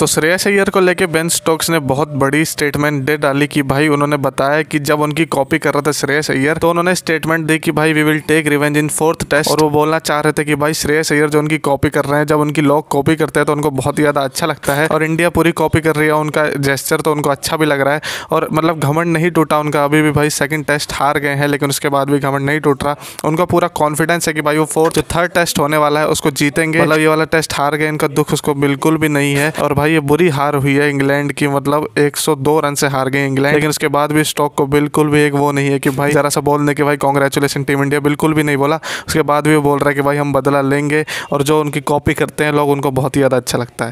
तो श्रेयस अय्यर को लेके बेन स्टोक्स ने बहुत बड़ी स्टेटमेंट दे डाली कि भाई उन्होंने बताया कि जब उनकी कॉपी कर रहा था श्रेयस अय्यर तो उन्होंने स्टेटमेंट दी कि भाई we will take revenge in fourth test और वो बोलना चाह रहे थे कि भाई श्रेयस अय्यर जो उनकी कॉपी कर रहे हैं जब उनकी लोग कॉपी करते हैं तो उनको बहुत ज़्यादा अच्छा लगता है और इंडिया पूरी कॉपी कर रही है उनका जेस्चर तो उनको अच्छा भी लग रहा है और मतलब घमंड नहीं टूटा उनका अभी भी भाई सेकंड टेस्ट हार गए हैं लेकिन उसके बाद भी घमंड नहीं टूट रहा उनका पूरा कॉन्फिडेंस है कि भाई वो फोर्थ जो थर्ड टेस्ट होने वाला है उसको जीतेंगे मतलब ये वाला टेस्ट हार गए इनका दुख उसको बिल्कुल भी नहीं है और भाई भाई ये बुरी हार हुई है इंग्लैंड की मतलब 102 रन से हार गई इंग्लैंड लेकिन उसके बाद भी स्टॉक को बिल्कुल भी एक वो नहीं है कि भाई ज़रा सा बोलने के भाई कॉन्ग्रेचुलेसन टीम इंडिया बिल्कुल भी नहीं बोला उसके बाद भी वो बोल रहा है कि भाई हम बदला लेंगे और जो उनकी कॉपी करते हैं लोग उनको बहुत ही ज़्यादा अच्छा लगता है